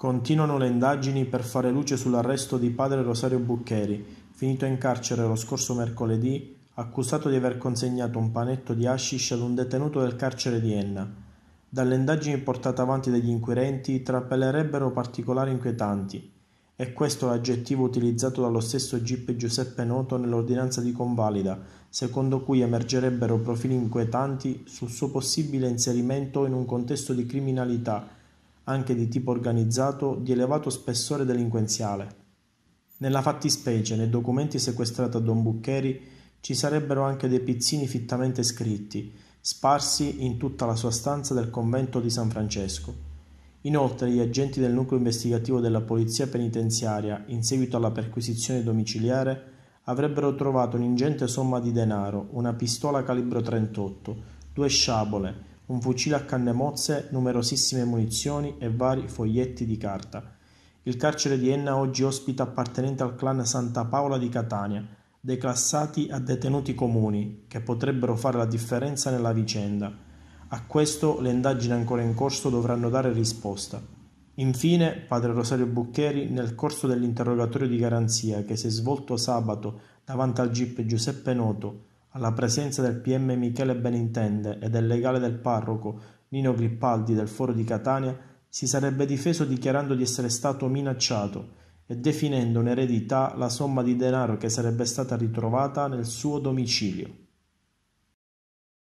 Continuano le indagini per fare luce sull'arresto di padre Rosario Buccheri, finito in carcere lo scorso mercoledì, accusato di aver consegnato un panetto di hashish ad un detenuto del carcere di Enna. Dalle indagini portate avanti dagli inquirenti trapelerebbero particolari inquietanti. È questo l'aggettivo utilizzato dallo stesso GP Giuseppe Noto nell'ordinanza di convalida, secondo cui emergerebbero profili inquietanti sul suo possibile inserimento in un contesto di criminalità anche di tipo organizzato, di elevato spessore delinquenziale. Nella fattispecie, nei documenti sequestrati a Don Buccheri ci sarebbero anche dei pizzini fittamente scritti, sparsi in tutta la sua stanza del convento di San Francesco. Inoltre gli agenti del nucleo investigativo della polizia penitenziaria, in seguito alla perquisizione domiciliare, avrebbero trovato un'ingente somma di denaro, una pistola calibro 38, due sciabole, un fucile a canne mozze, numerosissime munizioni e vari foglietti di carta. Il carcere di Enna oggi ospita appartenenti al clan Santa Paola di Catania, declassati a detenuti comuni, che potrebbero fare la differenza nella vicenda. A questo le indagini ancora in corso dovranno dare risposta. Infine, padre Rosario Buccheri, nel corso dell'interrogatorio di garanzia che si è svolto sabato davanti al GIP Giuseppe Noto, alla presenza del pm Michele Benintende e del legale del parroco Nino Grippaldi del foro di Catania, si sarebbe difeso dichiarando di essere stato minacciato e definendo un'eredità la somma di denaro che sarebbe stata ritrovata nel suo domicilio.